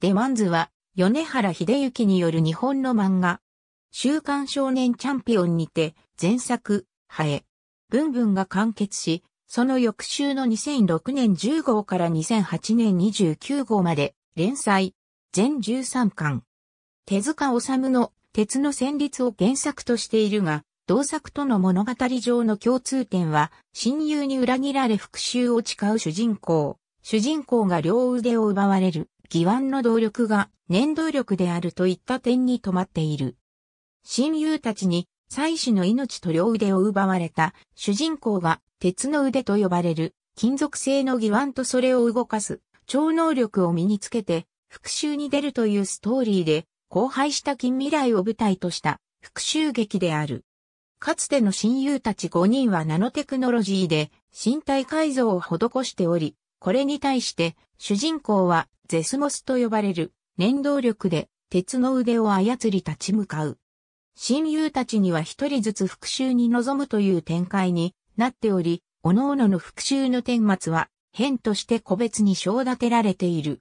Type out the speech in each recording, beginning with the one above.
デマンズは、米原秀幸による日本の漫画、週刊少年チャンピオンにて、前作、ハエ、ブンブンが完結し、その翌週の2006年10号から2008年29号まで、連載、全13巻。手塚治虫の鉄の旋律を原作としているが、同作との物語上の共通点は、親友に裏切られ復讐を誓う主人公、主人公が両腕を奪われる、義腕の動力が念動力であるといった点に止まっている。親友たちに妻子の命と両腕を奪われた主人公が鉄の腕と呼ばれる金属製の義腕とそれを動かす超能力を身につけて復讐に出るというストーリーで荒廃した近未来を舞台とした復讐劇である。かつての親友たち5人はナノテクノロジーで身体改造を施しており、これに対して主人公はゼスモスと呼ばれる念動力で鉄の腕を操り立ち向かう。親友たちには一人ずつ復讐に臨むという展開になっており、各々の復讐の顛末は、変として個別に章立てられている。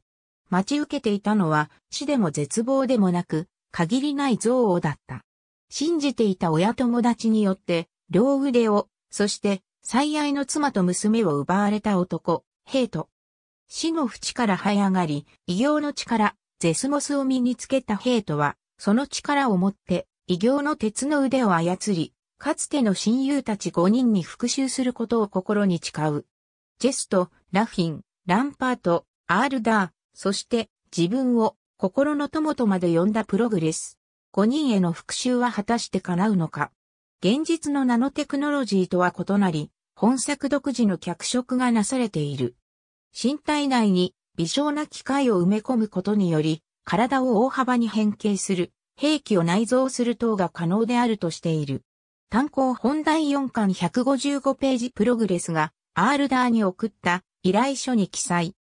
待ち受けていたのは、死でも絶望でもなく、限りない憎悪だった。信じていた親友達によって、両腕を、そして、最愛の妻と娘を奪われた男、ヘイト。死の淵から這い上がり、異形の力、ゼスモスを身につけたヘイトは、その力を持って、異形の鉄の腕を操り、かつての親友たち5人に復讐することを心に誓う。ジェスト、ラフィン、ランパート、アールダー、そして自分を心の友とまで呼んだプログレス。5人への復讐は果たして叶うのか。現実のナノテクノロジーとは異なり、本作独自の脚色がなされている。身体内に微小な機械を埋め込むことにより、体を大幅に変形する、兵器を内蔵する等が可能であるとしている。単行本第4巻155ページプログレスが、アールダーに送った依頼書に記載。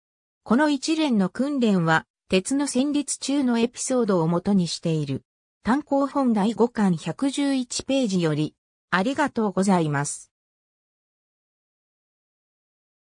この一連の訓練は、鉄の戦律中のエピソードをもとにしている。単行本第5巻111ページより、ありがとうございます。